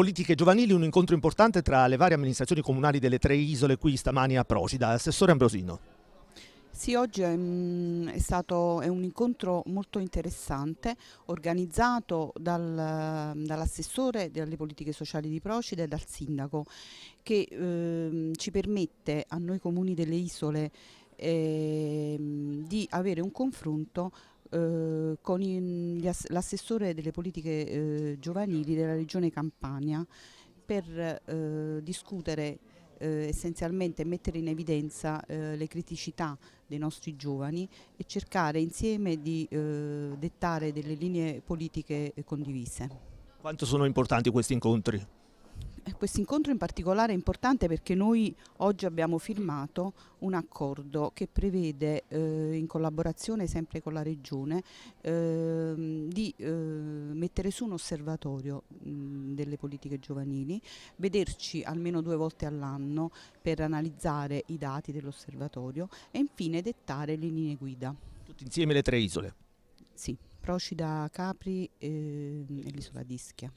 politiche giovanili, un incontro importante tra le varie amministrazioni comunali delle tre isole qui stamani a Procida. Assessore Ambrosino. Sì, oggi è, mm, è stato è un incontro molto interessante organizzato dal, dall'assessore delle politiche sociali di Procida e dal sindaco che eh, ci permette a noi comuni delle isole eh, di avere un confronto eh, con l'assessore delle politiche eh, giovanili della regione Campania per eh, discutere eh, essenzialmente mettere in evidenza eh, le criticità dei nostri giovani e cercare insieme di eh, dettare delle linee politiche condivise. Quanto sono importanti questi incontri? Questo incontro in particolare è importante perché noi oggi abbiamo firmato un accordo che prevede eh, in collaborazione sempre con la Regione eh, di eh, mettere su un osservatorio mh, delle politiche giovanili, vederci almeno due volte all'anno per analizzare i dati dell'osservatorio e infine dettare le linee guida. Tutti insieme le tre isole? Sì, Procida, Capri ehm, e l'isola d'Ischia.